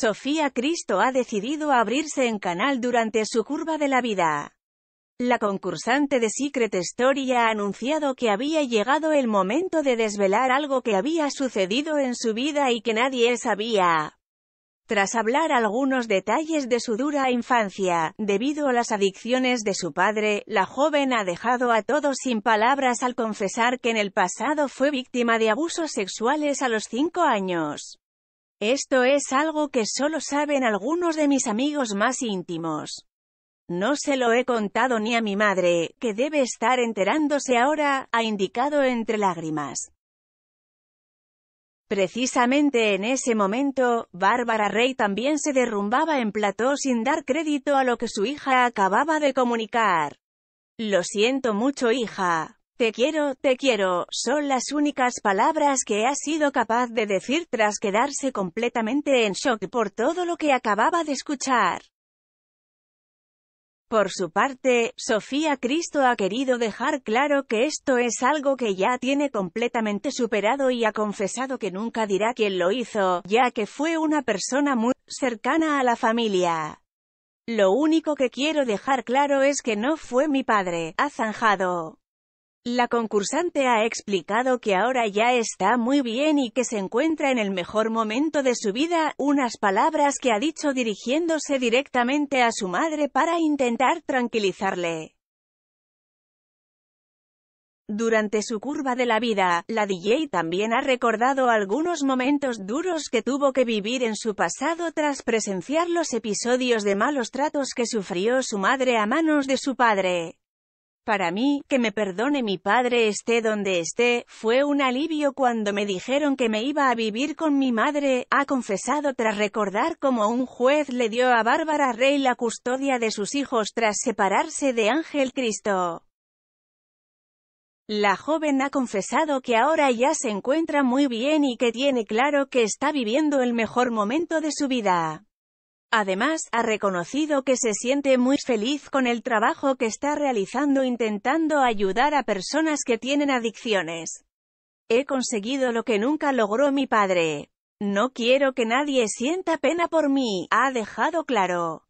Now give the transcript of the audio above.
Sofía Cristo ha decidido abrirse en canal durante su curva de la vida. La concursante de Secret Story ha anunciado que había llegado el momento de desvelar algo que había sucedido en su vida y que nadie sabía. Tras hablar algunos detalles de su dura infancia, debido a las adicciones de su padre, la joven ha dejado a todos sin palabras al confesar que en el pasado fue víctima de abusos sexuales a los cinco años. Esto es algo que solo saben algunos de mis amigos más íntimos. No se lo he contado ni a mi madre, que debe estar enterándose ahora, ha indicado entre lágrimas. Precisamente en ese momento, Bárbara Rey también se derrumbaba en plató sin dar crédito a lo que su hija acababa de comunicar. Lo siento mucho hija, te quiero, te quiero, son las únicas palabras que ha sido capaz de decir tras quedarse completamente en shock por todo lo que acababa de escuchar. Por su parte, Sofía Cristo ha querido dejar claro que esto es algo que ya tiene completamente superado y ha confesado que nunca dirá quién lo hizo, ya que fue una persona muy cercana a la familia. Lo único que quiero dejar claro es que no fue mi padre, ha zanjado. La concursante ha explicado que ahora ya está muy bien y que se encuentra en el mejor momento de su vida, unas palabras que ha dicho dirigiéndose directamente a su madre para intentar tranquilizarle. Durante su curva de la vida, la DJ también ha recordado algunos momentos duros que tuvo que vivir en su pasado tras presenciar los episodios de malos tratos que sufrió su madre a manos de su padre. Para mí, que me perdone mi padre esté donde esté, fue un alivio cuando me dijeron que me iba a vivir con mi madre, ha confesado tras recordar cómo un juez le dio a Bárbara Rey la custodia de sus hijos tras separarse de Ángel Cristo. La joven ha confesado que ahora ya se encuentra muy bien y que tiene claro que está viviendo el mejor momento de su vida. Además, ha reconocido que se siente muy feliz con el trabajo que está realizando intentando ayudar a personas que tienen adicciones. He conseguido lo que nunca logró mi padre. No quiero que nadie sienta pena por mí, ha dejado claro.